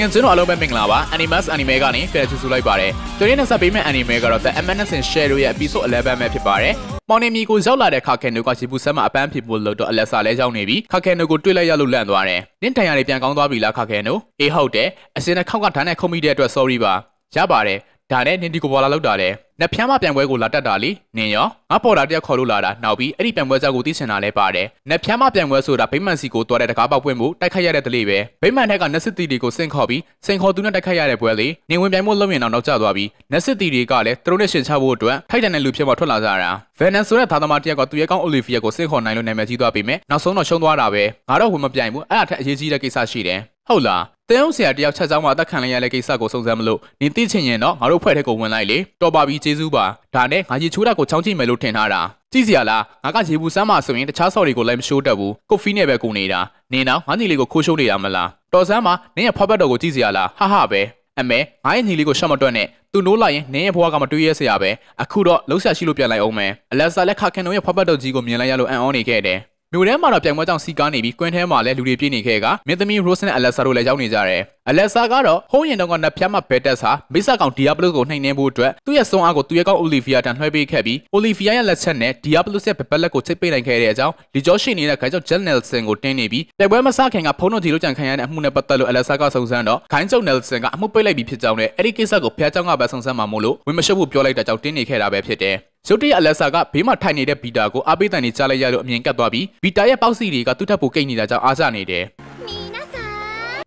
ငယ်ချင်းတို့အားလုံးပဲမင်္ဂလာပါ Animus Anime ကနေပြန်ကြည့်စုလိုက်ပါတယ်။ဒီနေ့နဲ့ဆက်ပေးမယ့် Anime ကတော့ The Madness in Shadow ရဲ့ Episode 11ပဲဖြစ်ပါတယ်။မောင်နေမီကိုရောက်လာတဲ့ခါကန်တို့ကရှီပူဆမ်းမှာအပန်းဖြစ်ဖို့လို့တော့အလက်စာလဲရောက်နေပြီးခါကန်တို့ကိုတွေ့လိုက်ရလို့လန့်သွားတယ်။နင့်တန်ရတွေပြန်ကောင်းသွားပြီလားခါကန်တို့။အေးဟုတ်တယ်။အစင်းနဲ့ခောက်ကဓာတ်နဲ့ခုံမိတဲ့အတွက် sorry ပါ။ရပါတယ်။ဒါနဲ့နင်ဒီကိုပေါ်လာလောက်တာလဲ။။နှစ်ဖျားမပြိုင်ပွဲကိုလာတက်တာလေနင်ရောငါပေါ်တာတက်ခေါ်လို့လာတာနောက်ပြီးအဲ့ဒီပြိုင်ပွဲစားကိုသိချင်တာလဲပါတယ်။နှစ်ဖျားမပြိုင်ပွဲဆိုတာဗိမာန်စီကိုတွားတဲ့တကားပေါက်ပွင့်မှုတိုက်ခိုက်ရတဲ့ဒလေးပဲ။ဗိမာန်ထက်ကနက်စစ်တီတွေကိုစင်ခေါ်ပြီးစင်ခေါ်သူနဲ့တိုက်ခိုက်ရတဲ့ပွဲလေနင်ဝင်ပြိုင်မှုလုံးရင်တော့နောက်ကျသွားပြီးနက်စစ်တီတွေကလည်းသူတို့နဲ့ရှင်ချဖို့အတွက်ထိုက်တန်တဲ့လူဖြစ်မှထွက်လာကြတာ။ဗန်နန်ဆိုတဲ့သားသမားတယောက်ကသူရဲ့ကောင်းအိုလီဗီယာကိုစင်ခေါ်နိုင်လို့နာမည်ကြီးသွားပြီးမြဲနောက်ဆုံးတော့ရှုံးသွားတာပဲ။ငါတော့ဝင်မပြိုင်ဘူးအဲ့ဒါထက်အရေးကြီးတဲ့ကိစ္စရှိတယ်။ဟုတ်လားတင်းအောင်ဆရာတယောက်ချက်ချောင်းမှာတက်ခံလိုက်ရတဲ့ကိစ္စကိုစုံစမ်းမလို့နင်သိချင်ရင်တော့ငါတို့ဖွဲ့တဲ့ကိုဝင်လိုက်လေတော်ပါပြီကျေးဇူးပါဒါနဲ့ငါရေချိုးတာကိုချောင်းကြည့်မယ်လို့ထင်ထားတာကြည့်စရာလားငါကရေဘူးစမ်းမှာဆိုရင်တခြားဆော်တွေကိုလည်းမရှိုးတတ်ဘူးကုတ်ဖီနဲ့ပဲကိုနေတာနင်တော့ငါညီလေးကိုခိုးရှုံးနေတာမလားတော်စမ်းမှာနင်ရဲ့ဖွားပတ်တော်ကိုကြည့်စရာလားဟာဟာပဲအမေငါရဲ့ညီလေးကိုရှော့မတွက်နဲ့သူနိုးလာရင်နင်းရဲ့ဘဝကမတွေးရစရာပဲအခုတော့လှုပ်ရှားရှိလို့ပြန်လိုက်အောင်မယ်အလက်စာလက်ခခင်တို့ရဲ့ဖွားပတ်တော်ကြီးကိုမြင်လိုက်ရလို့အံ့ဩနေခဲ့တယ်မြို့ထဲမှာတော့ပြိုင်ပွဲကြောင့်စီကားနေပြီးကွင်းထဲမှာလည်းလူတွေပြေးနေခဲ့ကမင်းသမီး Rose နဲ့ Alexa တို့လည်းရောက်နေကြတယ်။ Alexa ကတော့ဟုံးရင်တော့ကနတ်ဖြတ်မှ Betas ဟာမိစကောင် Diablo ကိုနှိမ်နင်းဖို့အတွက်သူ့ရဲ့စွမ်းအားကိုသူ့ရဲ့ကောင် Olivia တန်လွှဲပေးခဲ့ပြီး Olivia ရဲ့လက်ချက်နဲ့ Diablo ရဲ့ပပလက်ကိုချိတ်ပိတ်နိုင်ခဲ့တဲ့အကြောင်းလီဂျောရှိနေတဲ့ခိုင်ကျောက် Jen Nelson ကိုတင်းနေပြီးပြိုင်ပွဲမစခင်ကဖုံးတို့ဒီလိုကြံခံရတဲ့အမှုနဲ့ပတ်သက်လို့ Alexa ကစုံစမ်းတော့ခိုင်ကျောက် Nelson ကအမှုပိတ်လိုက်ပြီးဖြစ်ကြောင်းနဲ့အဲ့ဒီကိစ္စကိုဖျားကျောင်းကပဲစုံစမ်းမှာမို့လို့ဝင်မရှုပ်ဖို့ပြောလိုက်တာကြောင့်တင်းနေခဲ့တာပဲဖြစ်တယ်။ရုတ်တရက်အလက်ဆာကဘေးမှာထိုင်နေတဲ့ဘီတာကိုအားပေးတန်နေကြားလိုက်ရလို့အမြင်ကပ်သွားပြီးဘီတာရဲ့ပေါက်စီတွေကသူ့ထပ်ဖို့ကိတ်နေတာကြောင့်အားကျနေတယ်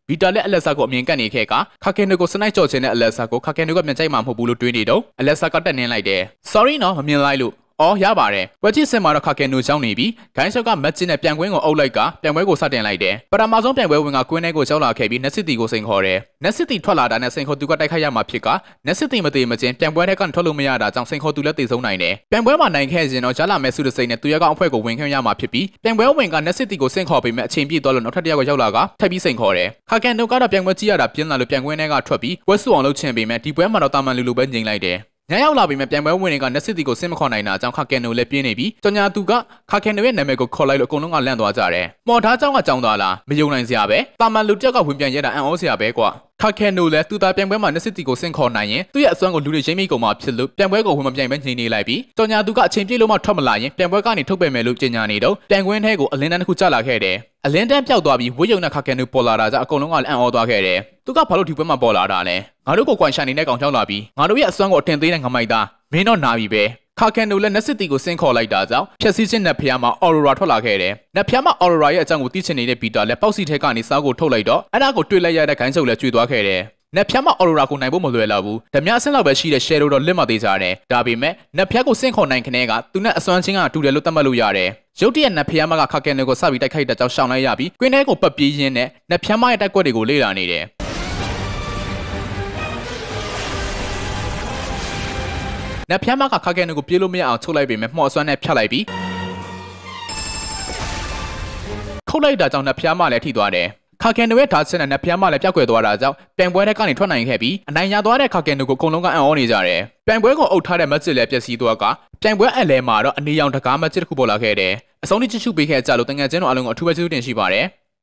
ဘီတာလက်အလက်ဆာကိုအမြင်ကပ်နေခဲ့ကခါကင်နိုကိုစနိုက်ကြော်ခြင်းနဲ့အလက်ဆာကိုခါကင်နိုကမြန်ကြိုက်မှမဟုတ်ဘူးလို့တွေးနေတော့အလက်ဆာကတက်နင်းလိုက်တယ် sorry နော်မမြင်လိုက်လို့။အော်ရပါတယ်။ပွဲချင်းစင်မှာတော့ခါကဲနိုရောက်နေပြီးဂိုင်းရှော့ကမက်ချစ်နဲ့ပြန်ကွင်းကိုအုပ်လိုက်ကပြန်ပွဲကိုစတင်လိုက်တယ်။ပထမဆုံးပြန်ပွဲဝင်ကကွင်းထဲကိုရောက်လာခဲ့ပြီးနက်စစ်တီကိုစိန်ခေါ်တယ်။နက်စစ်တီထွက်လာတာနဲ့စိန်ခေါ်သူကတိုက်ခိုက်ရမှာဖြစ်ကနက်စစ်တီမသေးမချင်းပြန်ပွဲထဲကထွက်လို့မရတာကြောင့်စိန်ခေါ်သူလည်းတေဆုံးနိုင်တယ်။ပြန်ပွဲမှာနိုင်ခဲ့ရင်တော့ရလာမဲ့စုတစိမ့်နဲ့သူရဲကောင်အဖွဲ့ကိုဝင်ခွင့်ရမှာဖြစ်ပြီးပြန်ပွဲဝင်ကနက်စစ်တီကိုစိန်ခေါ်ပေမဲ့အချိန်ပြည့်သွားလို့နောက်ထပ်တစ်ယောက်ကိုရောက်လာကထပ်ပြီးစိန်ခေါ်တယ်။ခါကဲနိုကတော့ပြန်ပွဲကြည့်ရတာပြင်းလာလို့ပြန်ကွင်းထဲကထွက်ပြီးဝက်စုအောင်လှုပ်ချင်ပေမဲ့ဒီပွဲမှာတော့တာမန်လူလူပဲငြိမ်လိုက်တယ်။ညရောက်လာပြီမဲ့ပြန်ပွဲဝင်တွေကနက်စစ်တီကိုဆင်းမခေါ်နိုင်တာအကြောင်းခကန်နိုလည်းပြင်းနေပြီးကြောင်ညာသူကခကန်နိုရဲ့နာမည်ကိုခေါ်လိုက်လို့အကုန်လုံးကလန့်သွားကြတယ်။မော်ထားကြောင်ကကြောင်သွားလားမယုံနိုင်စရာပဲ။တာမန်လူတယောက်ကဝင်ပြန်ရတာအံ့ဩစရာပဲကွာခါခဲနိုလည်းသူသားပြိုင်ပွဲမှာ20တီကိုဆင့်ခေါ်နိုင်ရင်သူ့ရဲ့အစွမ်းကိုလူတွေချိန်မိကုန်မှာဖြစ်လို့ပြိုင်ပွဲကိုဝင်မပြိုင်ပဲနေနေလိုက်ပြီးတော်ညာသူကအချိန်ပြည့်လို့မှထွက်မလာရင်ပြိုင်ပွဲကနေထုတ်ပယ်မယ်လို့ကြေညာနေတော့ပြိုင်ခွင်းထဲကိုအလင်းတန်းတစ်ခုကျလာခဲ့တယ်အလင်းတန်းပျောက်သွားပြီးဝိယုံနဲ့ခါကန်တို့ပေါ်လာတာကြောင့်အကုန်လုံးကလည်းအံ့ဩသွားခဲ့တယ်။သူကဘာလို့ဒီပွဲမှာပေါ်လာတာလဲ။ငါတို့ကိုကွန်ရှာနေတဲ့ကောင်ကြောက်လာပြီးငါတို့ရဲ့အစွမ်းကိုအထင်သေးတဲ့ငမိုက်သားမင်းတော့နာပြီပဲ။ခါကန်နိုလည်းနက်စစ်တီကိုဆင်းခေါ်လိုက်တာကြောင့်ဖြက်စီးချင်းနက်ဖျားမှာအော်ရိုရာထွက်လာခဲ့တယ်။နက်ဖျားမှာအော်ရိုရာရဲ့အကြောင်းကိုသိချင်နေတဲ့ပီတာလည်းပေါက်စီထဲကနေစားကိုထုတ်လိုက်တော့အဲ့ဒါကိုတွေ့လိုက်ရတဲ့ခိုင်းချုပ်လည်းကြွေသွားခဲ့တယ်။နက်ဖျားမှာအော်ရိုရာကိုနိုင်ဖို့မလွယ်တော့ဘူး။ဓမြအဆင့်လောက်ပဲရှိတဲ့ Shadow တော့လက်မသေးကြတယ်။ဒါပေမဲ့နက်ဖျားကိုဆင့်ခေါ်နိုင်ခနဲ့ကသူနဲ့အစွမ်းချင်းကတူတယ်လို့သတ်မှတ်လို့ရတယ်။ရုတ်တရက်နက်ဖျားမကခါကန်နိုကိုစပြီးတိုက်ခိုက်တဲ့ကြောင့်ရှောင်လိုက်ရပြီးကွင်းထဲကိုပတ်ပြေးရင်းနဲ့နက်ဖျားမရဲ့တိုက်ကွက်တွေကိုလေ့လာနေတယ်။နက်ဖျားမကခါခဲနကိုပြေးလို့မရအောင်ချုပ်လိုက်ပေမဲ့မှော်ဆွမ်းနဲ့ဖြတ်လိုက်ပြီးခုတ်လိုက်တာကြောင့်နက်ဖျားမလည်းထိသွားတယ်ခါကန်နွေဒါဆင်နဲ့နက်ဖျားမလည်းပြောက်ွယ်သွားတာကြောင့်ပြိုင်ပွဲထဲကနေထွက်နိုင်ခဲ့ပြီးအနိုင်ရသွားတဲ့ခါကန်နကိုအကုန်လုံးကအံ့ဩနေကြတယ်ပြိုင်ပွဲကိုအုပ်ထားတဲ့မက်ချစ်လည်းပျက်စီးသွားကပြိုင်ပွဲအလဲမှာတော့အနေရောင်တကားမက်ချစ်တစ်ခုပေါ်လာခဲ့တယ်အဆုံးထိချစ်ချူပေးခဲ့ကြလို့တငယ်ချင်းတို့အလုံးကိုအထူးပဲကျေးဇူးတင်ရှိပါတယ်